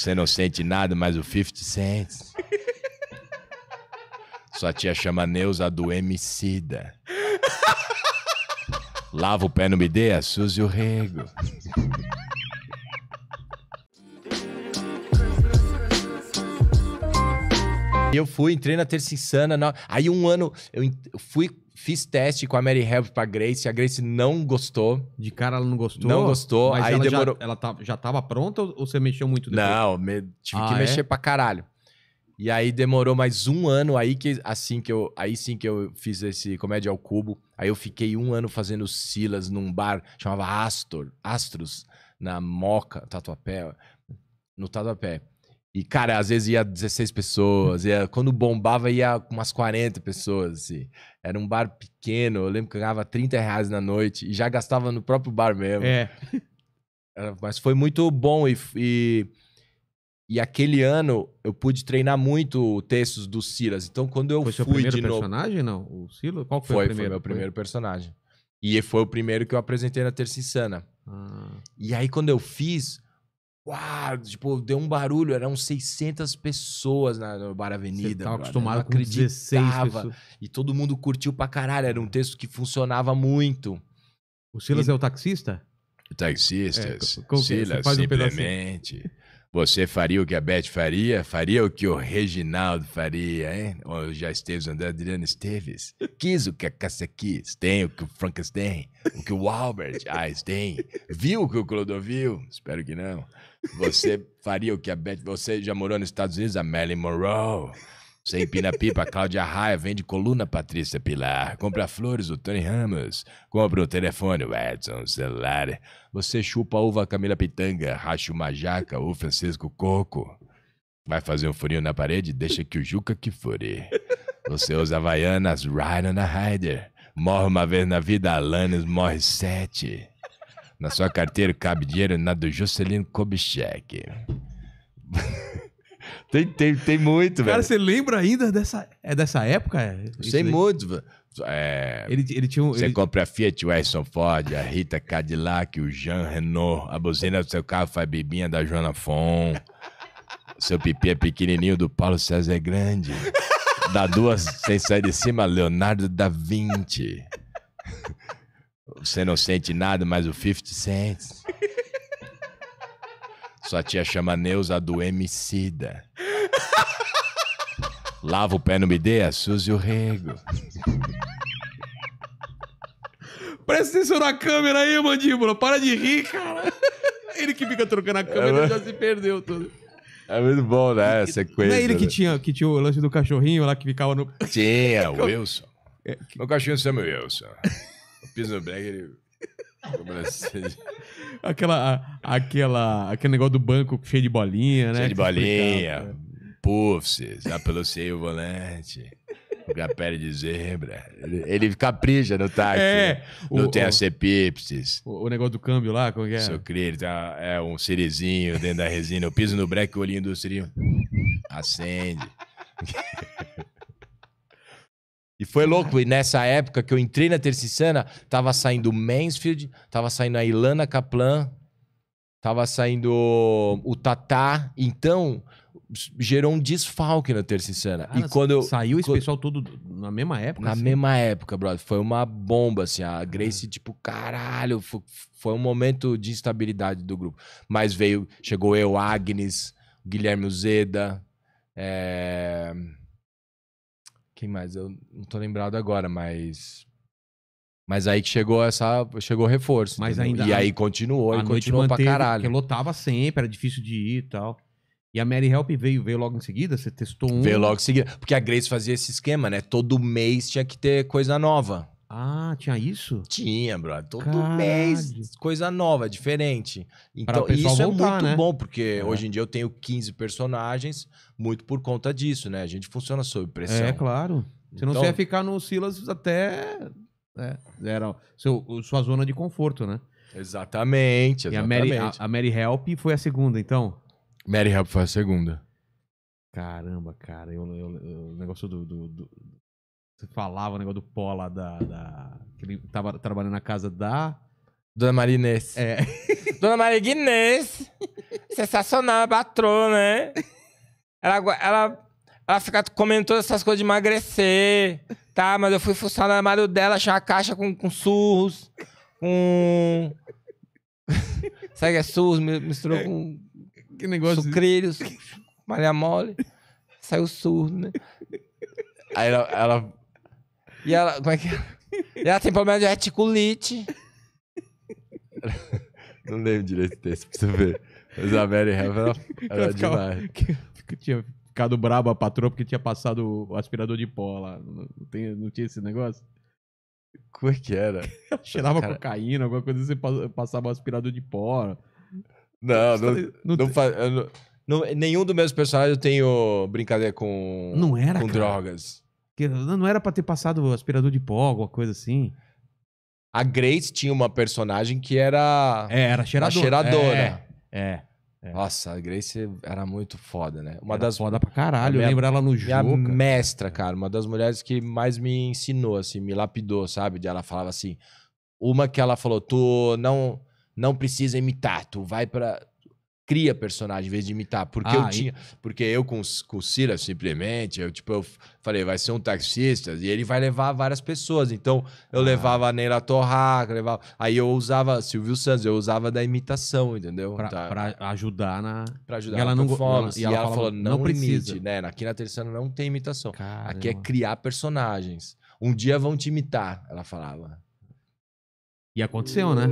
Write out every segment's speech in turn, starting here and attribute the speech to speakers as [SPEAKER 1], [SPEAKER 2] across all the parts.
[SPEAKER 1] Você não sente nada, mas o 50 Cent. Sua tia chama Neuza do Emicida. Lava o pé no BD, a Suzy o rego. eu fui, entrei na Terça Insana. Na... Aí um ano eu fui Fiz teste com a Mary Help pra Grace, a Grace não gostou. De cara ela não gostou? Não gostou, mas aí ela demorou. Já, ela tá, já tava pronta ou você mexeu muito depois? Não, me, tive ah, que é? mexer pra caralho. E aí demorou mais um ano aí que assim que eu aí sim que eu fiz esse comédia ao cubo. Aí eu fiquei um ano fazendo Silas num bar chamava Astor Astros na Moca Tatuapé no Tatuapé. E, cara, às vezes ia 16 pessoas, ia, quando bombava ia umas 40 pessoas, assim. Era um bar pequeno, eu lembro que eu ganhava 30 reais na noite e já gastava no próprio bar mesmo. É. Era, mas foi muito bom e, e, e, aquele ano eu pude treinar muito textos do Silas. Então, quando eu foi fui seu primeiro personagem, novo... não? O Silas? Qual foi, foi o primeiro? Foi meu primeiro foi? personagem. E foi o primeiro que eu apresentei na Terça Insana. Ah. E aí, quando eu fiz Uau, tipo, deu um barulho, eram 600 pessoas na, no Bar Avenida. Você tava acostumado eu com acreditava, 16 pessoas. E todo mundo curtiu pra caralho, era um texto que funcionava muito. O Silas e... é o taxista? O taxista, é, Silas, um simplesmente. Você faria o que a Beth faria? Faria o que o Reginaldo faria, hein? Ou já o André Adriano Esteves? Quis o que a Cássia quis. Tem o que o Frankenstein. O que o Albert ah, Einstein Viu o que o Clodovil? Espero que não. Você faria o que a Beth... Você já morou nos Estados Unidos? A Marilyn Monroe. Você empina pipa, Cláudia Raia, vende coluna Patrícia Pilar, compra flores o Tony Ramos, compra o telefone o Edson Celular, você chupa a uva Camila Pitanga, racha uma jaca o Francisco Coco, vai fazer um furinho na parede, deixa que o Juca que fure. Você usa Havaianas, Ryan na Ryder, morre uma vez na vida, Alanis morre sete. Na sua carteira cabe dinheiro na do Juscelino Kubitschek. Tem, tem, tem muito, Cara, velho. Cara, você lembra ainda dessa, é dessa época? É, Sei muito, velho. É, ele, ele tinha um, você ele... compra a Fiat o Aston Ford, a Rita Cadillac, o Jean Renault, a buzina do seu carro faz bibinha da Joana Fon, seu pipi é pequenininho do Paulo César é grande, da duas sem sair de cima, Leonardo da Vinci. Você não sente nada, mas o 50 cents. Sua tia chama Neuza do Emicida. Lava o pé no BD, a Suzy o rego. Presta atenção na câmera aí, mandíbula. Para de rir, cara. Ele que fica trocando a câmera é, já se perdeu tudo. É muito bom, né? A sequência. Não é ele que né? tinha, que tinha o lance do cachorrinho lá que ficava no. Tinha, o Wilson. É, que... Meu cachorrinho se chama Wilson. Eu piso no break, ele aquela, aquela, aquele negócio do banco cheio de bolinha, né? Cheio de bolinha, né? puffs, já pelo seio volante. A pele de zebra. Ele, ele capricha no táxi. É, não tem o, a sepipsis. O, o, negócio do câmbio lá, como é? é? Socrir, tá, é um cirizinho dentro da resina. Eu piso no breque, o olhinho do cirinho acende. E foi louco. E nessa época que eu entrei na Tercicana, tava saindo Mansfield, tava saindo a Ilana Kaplan, tava saindo o Tatá. Então, gerou um desfalque na Tercicana. E quando saiu esse quando... pessoal todo na mesma época? Na assim? mesma época, brother. Foi uma bomba, assim. A Grace, ah. tipo, caralho, foi um momento de instabilidade do grupo. Mas veio, chegou eu, Agnes, Guilherme Uzeda, é... Quem mais? Eu não tô lembrado agora, mas. Mas aí que chegou essa. Chegou reforço. Mas ainda. E aí continuou, e continuou manteve, pra caralho. Porque lotava sempre, era difícil de ir e tal. E a Mary Help veio, veio logo em seguida? Você testou um? Veio logo em seguida. Porque a Grace fazia esse esquema, né? Todo mês tinha que ter coisa nova. Ah, tinha isso? Tinha, brother. Todo então, Caralho. mês, coisa nova, diferente. Então, isso é voltar, é muito né? bom, porque é. hoje em dia eu tenho 15 personagens, muito por conta disso, né? A gente funciona sob pressão. É, claro. Então... não você ia ficar no Silas até. É, era seu, sua zona de conforto, né? Exatamente, exatamente. E a Mary, a, a Mary Help foi a segunda, então? Mary Help foi a segunda. Caramba, cara, eu, eu, eu, o negócio do, do, do, você falava o negócio do pó lá da. da que ele tava trabalhando na casa da. Dona Maria Inês. É. Dona Maria Inês! sensacional, patroa, né? Ela, ela, ela fica comendo todas essas coisas de emagrecer, tá? Mas eu fui fuçar no armário dela, achar uma caixa com, com surros, com. Sabe que é surros? Misturou é. com. Que negócio. Sucrilhos, malha mole. Saiu surdo, né? Aí ela, ela e ela. Como é que é? Ela tem problema de reticulite. Não lembro direito o texto pra você ver. Mas a Mary Hammer era, era ficava, demais. Que, tinha ficado braba a patroa porque tinha passado o aspirador de pó lá. Não, tem, não tinha esse negócio? Como é que era? Cheirava Cara... cocaína, alguma coisa assim, passava o aspirador de pó. Não, não, não, não, faz, não, nenhum dos meus personagens eu tenho brincadeira com, não era, com cara. drogas. Que não era para ter passado aspirador de pó, alguma coisa assim. A Grace tinha uma personagem que era. É, era cheiradora. cheiradora. É, é, é, Nossa, a Grace era muito foda, né? Uma era das. Foda pra caralho, minha, eu lembro ela no jogo. Minha mestra, cara, uma das mulheres que mais me ensinou, assim, me lapidou, sabe? De ela falava assim. Uma que ela falou, tu não não precisa imitar, tu vai para cria personagem em vez de imitar. Porque ah, eu tinha. E... Porque eu com, com o Cira, simplesmente, eu, tipo, eu falei, vai ser um taxista e ele vai levar várias pessoas. Então, eu ah. levava a Neila Torraca, levava. Aí eu usava Silvio Santos, eu usava da imitação, entendeu? Pra, pra ajudar na. Pra ajudar e ela não performance. e, ela, ela falou, não, não precisa. né? Aqui na terceira não tem imitação. Caramba. Aqui é criar personagens. Um dia vão te imitar, ela falava. E aconteceu, né?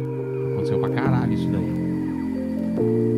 [SPEAKER 1] Aconteceu pra caralho isso daí.